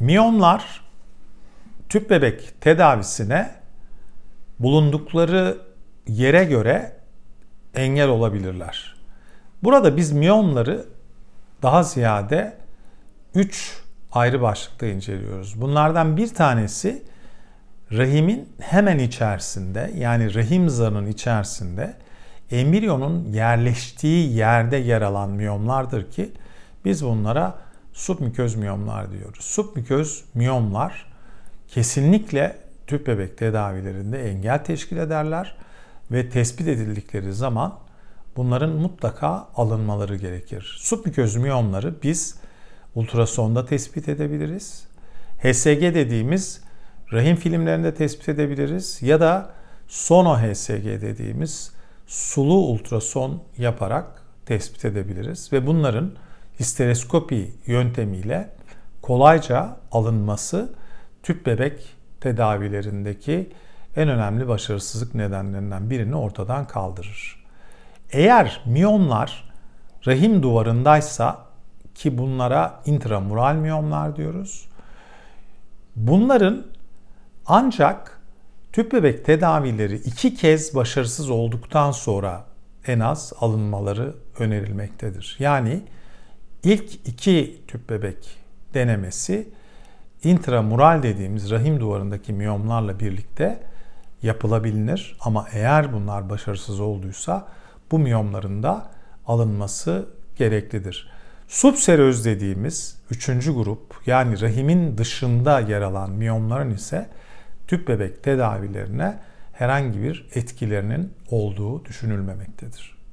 Miyomlar tüp bebek tedavisine bulundukları yere göre engel olabilirler. Burada biz miyomları daha ziyade 3 ayrı başlıkta inceliyoruz. Bunlardan bir tanesi rahimin hemen içerisinde yani rahim zarının içerisinde embriyonun yerleştiği yerde yer alan miyomlardır ki biz bunlara submuköz miyomlar diyoruz. Submuköz miyomlar kesinlikle tüp bebek tedavilerinde engel teşkil ederler ve tespit edildikleri zaman bunların mutlaka alınmaları gerekir. Submuköz miyomları biz ultrasonda tespit edebiliriz. HSG dediğimiz rahim filmlerinde tespit edebiliriz ya da sono HSG dediğimiz sulu ultrason yaparak tespit edebiliriz ve bunların histereskopi yöntemiyle kolayca alınması tüp bebek tedavilerindeki en önemli başarısızlık nedenlerinden birini ortadan kaldırır. Eğer miyomlar rahim duvarındaysa ki bunlara intramural miyomlar diyoruz. Bunların ancak tüp bebek tedavileri iki kez başarısız olduktan sonra en az alınmaları önerilmektedir. Yani İlk iki tüp bebek denemesi intramural dediğimiz rahim duvarındaki miyomlarla birlikte yapılabilir ama eğer bunlar başarısız olduysa bu miyomların da alınması gereklidir. Subseröz dediğimiz üçüncü grup yani rahimin dışında yer alan miyomların ise tüp bebek tedavilerine herhangi bir etkilerinin olduğu düşünülmemektedir.